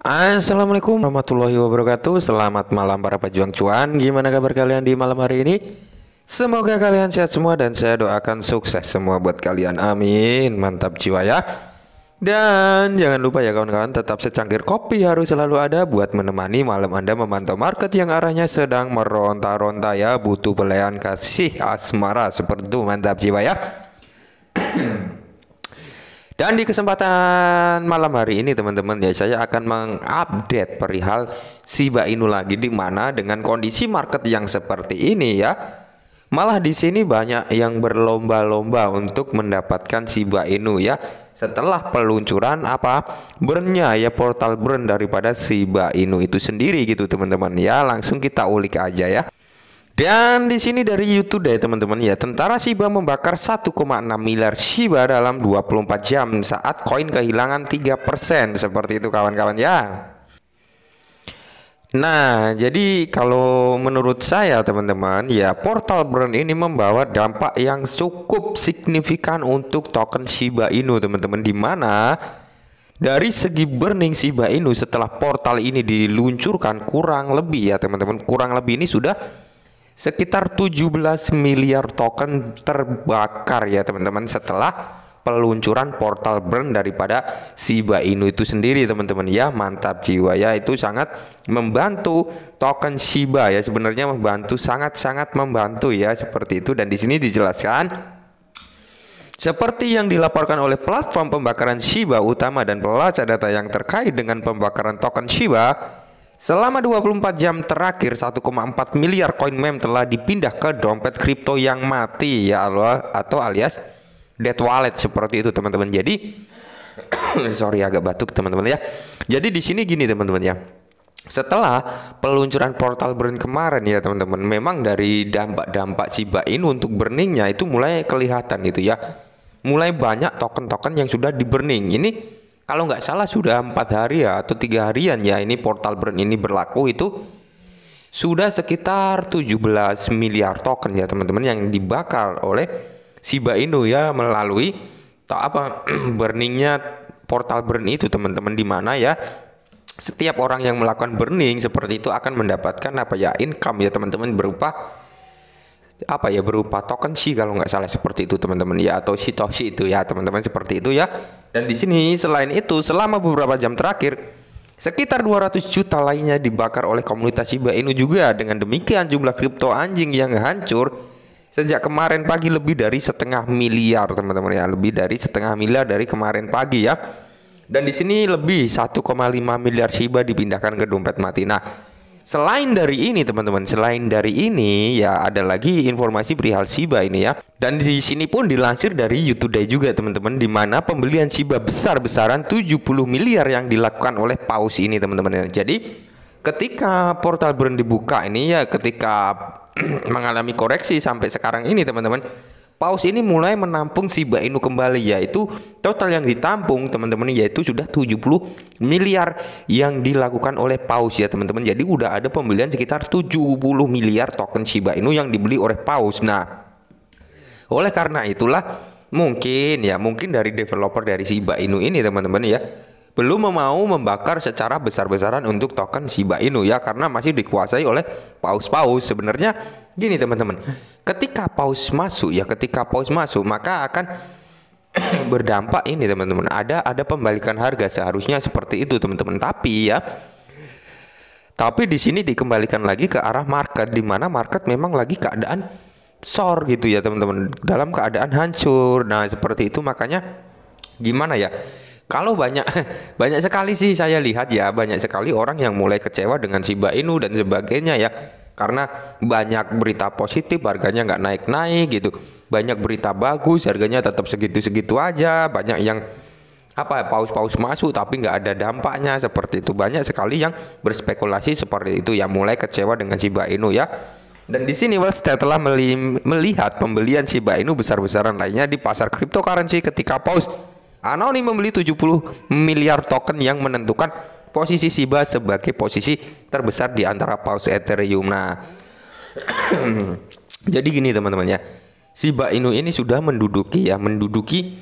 Assalamualaikum warahmatullahi wabarakatuh Selamat malam para pejuang cuan Gimana kabar kalian di malam hari ini? Semoga kalian sehat semua dan saya doakan sukses semua buat kalian Amin Mantap jiwa ya Dan jangan lupa ya kawan-kawan tetap secangkir kopi harus selalu ada Buat menemani malam anda memantau market yang arahnya sedang meronta-ronta ya Butuh pelayan kasih asmara seperti itu mantap jiwa ya dan di kesempatan malam hari ini teman-teman ya saya akan mengupdate perihal Shiba Inu lagi di mana dengan kondisi market yang seperti ini ya. Malah di sini banyak yang berlomba-lomba untuk mendapatkan Shiba Inu ya setelah peluncuran apa burnnya ya portal burn daripada Shiba Inu itu sendiri gitu teman-teman ya langsung kita ulik aja ya. Dan di sini dari YouTube deh ya, teman-teman ya, tentara Shiba membakar 1,6 miliar Shiba dalam 24 jam saat koin kehilangan 3% seperti itu kawan-kawan ya. Nah, jadi kalau menurut saya teman-teman, ya portal burn ini membawa dampak yang cukup signifikan untuk token Shiba Inu teman-teman di mana dari segi burning Shiba Inu setelah portal ini diluncurkan kurang lebih ya teman-teman, kurang lebih ini sudah sekitar 17 miliar token terbakar ya teman-teman setelah peluncuran portal burn daripada Shiba Inu itu sendiri teman-teman ya mantap jiwa ya itu sangat membantu token Shiba ya sebenarnya membantu sangat-sangat membantu ya seperti itu dan di sini dijelaskan seperti yang dilaporkan oleh platform pembakaran Shiba utama dan pelacak data yang terkait dengan pembakaran token Shiba Selama 24 jam terakhir 1,4 miliar koin mem telah dipindah ke dompet kripto yang mati ya Allah atau alias dead wallet seperti itu teman-teman. Jadi sorry agak batuk teman-teman ya. Jadi di sini gini teman-teman ya. Setelah peluncuran portal burn kemarin ya teman-teman, memang dari dampak-dampak Shiba Inu untuk burningnya itu mulai kelihatan gitu ya. Mulai banyak token-token yang sudah di burning. Ini kalau nggak salah sudah empat hari ya atau tiga harian ya ini portal burn ini berlaku itu sudah sekitar 17 miliar token ya teman-teman yang dibakar oleh Shiba Inu ya melalui tak apa burningnya portal burn itu teman-teman di mana ya setiap orang yang melakukan burning seperti itu akan mendapatkan apa ya income ya teman-teman berupa apa ya berupa token sih kalau nggak salah seperti itu teman-teman ya atau si itu ya teman-teman seperti itu ya dan di sini selain itu selama beberapa jam terakhir Sekitar 200 juta lainnya dibakar oleh komunitas Shiba Inu juga. Dengan demikian jumlah kripto anjing yang hancur sejak kemarin pagi lebih dari setengah miliar, teman-teman ya. Lebih dari setengah miliar dari kemarin pagi ya. Dan di sini lebih 1,5 miliar Shiba dipindahkan ke dompet mati. Nah, Selain dari ini teman-teman, selain dari ini ya ada lagi informasi perihal Shiba ini ya. Dan di sini pun dilansir dari YouTube Day juga teman-teman di mana pembelian Shiba besar-besaran 70 miliar yang dilakukan oleh Paus ini teman-teman. Jadi ketika portal burn dibuka ini ya ketika mengalami koreksi sampai sekarang ini teman-teman paus ini mulai menampung Shiba Inu kembali yaitu total yang ditampung teman-teman yaitu sudah 70 miliar yang dilakukan oleh paus ya teman-teman. Jadi udah ada pembelian sekitar 70 miliar token Shiba Inu yang dibeli oleh paus. Nah, oleh karena itulah mungkin ya mungkin dari developer dari Shiba Inu ini teman-teman ya belum mau membakar secara besar-besaran untuk token Shiba Inu ya karena masih dikuasai oleh paus-paus. Sebenarnya gini teman-teman, ketika paus masuk ya ketika paus masuk maka akan berdampak ini teman-teman. Ada ada pembalikan harga seharusnya seperti itu teman-teman. Tapi ya tapi di sini dikembalikan lagi ke arah market di mana market memang lagi keadaan sor gitu ya teman-teman dalam keadaan hancur. Nah, seperti itu makanya gimana ya? Kalau banyak banyak sekali sih saya lihat ya banyak sekali orang yang mulai kecewa dengan Shiba Inu dan sebagainya ya karena banyak berita positif harganya nggak naik-naik gitu banyak berita bagus harganya tetap segitu-segitu aja banyak yang apa paus-paus masuk tapi nggak ada dampaknya seperti itu banyak sekali yang berspekulasi seperti itu yang mulai kecewa dengan Shiba Inu ya dan di sini Street telah melihat pembelian Shiba Inu besar-besaran lainnya di pasar cryptocurrency ketika paus Anonim membeli 70 miliar token yang menentukan posisi Shiba sebagai posisi terbesar di antara paus Ethereum. Nah, jadi gini teman-teman ya. Shiba Inu ini sudah menduduki ya, menduduki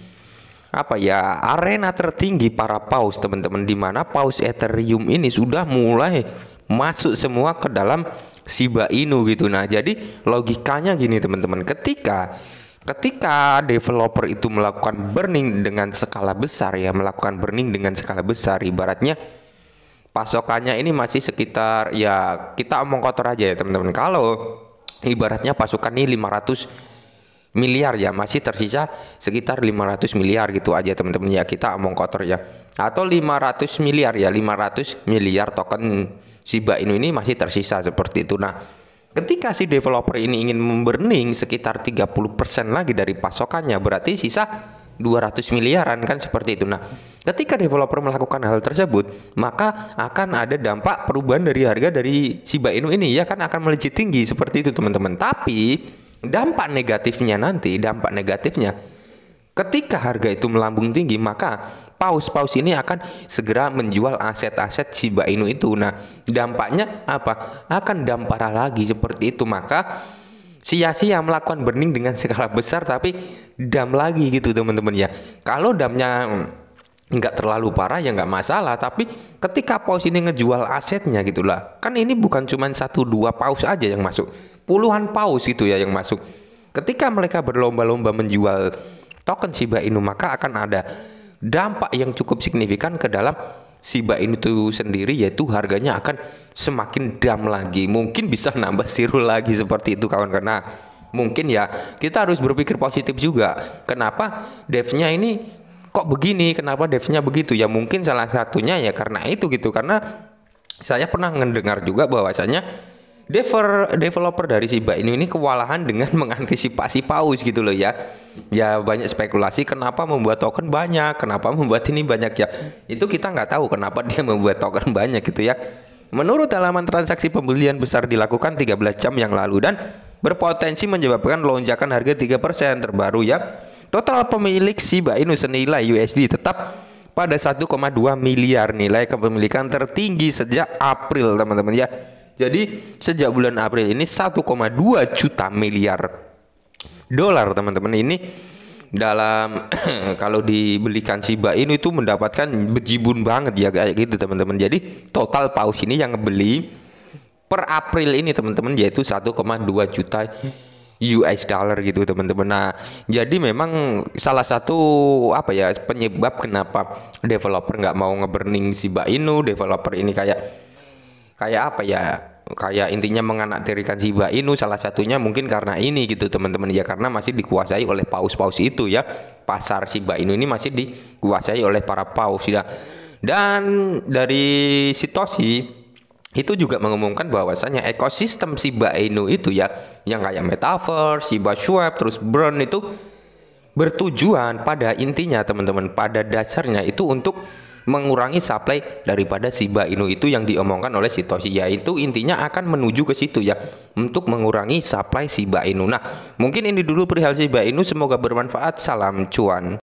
apa ya arena tertinggi para paus teman-teman di mana paus Ethereum ini sudah mulai masuk semua ke dalam Shiba Inu gitu. Nah, jadi logikanya gini teman-teman. Ketika ketika developer itu melakukan burning dengan skala besar ya melakukan burning dengan skala besar ibaratnya pasokannya ini masih sekitar ya kita omong kotor aja ya teman-teman kalau ibaratnya pasukan ini 500 miliar ya masih tersisa sekitar 500 miliar gitu aja teman-teman ya kita omong kotor ya atau 500 miliar ya 500 miliar token Shiba Inu ini masih tersisa seperti itu nah Ketika si developer ini ingin memburning sekitar 30% lagi dari pasokannya, berarti sisa 200 miliaran kan seperti itu. Nah, ketika developer melakukan hal tersebut, maka akan ada dampak perubahan dari harga dari Shiba Inu ini ya kan akan melejit tinggi seperti itu teman-teman. Tapi dampak negatifnya nanti, dampak negatifnya ketika harga itu melambung tinggi, maka paus paus ini akan segera menjual aset-aset Shiba Inu itu nah dampaknya apa akan dampak lagi seperti itu maka sia-sia melakukan burning dengan skala besar tapi dam lagi gitu teman-teman ya kalau damnya nggak terlalu parah ya nggak masalah tapi ketika paus ini ngejual asetnya gitulah kan ini bukan cuma satu dua paus aja yang masuk puluhan paus itu ya yang masuk ketika mereka berlomba-lomba menjual token Shiba Inu maka akan ada dampak yang cukup signifikan ke dalam Shiba Inu itu sendiri yaitu harganya akan semakin dam lagi. Mungkin bisa nambah siru lagi seperti itu kawan karena mungkin ya kita harus berpikir positif juga. Kenapa devnya ini kok begini? Kenapa devnya begitu? Ya mungkin salah satunya ya karena itu gitu karena saya pernah mendengar juga bahwasanya dever, developer dari Shiba Inu ini kewalahan dengan mengantisipasi paus gitu loh ya. Ya banyak spekulasi kenapa membuat token banyak, kenapa membuat ini banyak ya. Itu kita nggak tahu kenapa dia membuat token banyak gitu ya. Menurut halaman transaksi pembelian besar dilakukan 13 jam yang lalu dan berpotensi menyebabkan lonjakan harga 3% terbaru ya. Total pemilik Shiba Inu senilai USD tetap pada 1,2 miliar nilai kepemilikan tertinggi sejak April teman-teman ya. Jadi sejak bulan April ini 1,2 juta miliar dolar teman-teman ini dalam kalau dibelikan Shiba Inu itu mendapatkan bejibun banget ya kayak gitu teman-teman. Jadi total paus ini yang beli per April ini teman-teman yaitu 1,2 juta US dollar gitu teman-teman. Nah, jadi memang salah satu apa ya penyebab kenapa developer nggak mau ngeburning Shiba Inu, developer ini kayak kayak apa ya kayak intinya menganaktirikan si Inu salah satunya mungkin karena ini gitu teman-teman ya karena masih dikuasai oleh paus-paus itu ya pasar si Inu ini masih dikuasai oleh para paus ya dan dari Sitoshi itu juga mengumumkan bahwasannya ekosistem Shiba Inu itu ya yang kayak metaverse, Shiba Swap, terus brown itu bertujuan pada intinya teman-teman pada dasarnya itu untuk mengurangi supply daripada Shiba Inu itu yang diomongkan oleh Sitoshi yaitu intinya akan menuju ke situ ya untuk mengurangi supply Shiba Inu. Nah, mungkin ini dulu perihal Shiba Inu semoga bermanfaat. Salam cuan.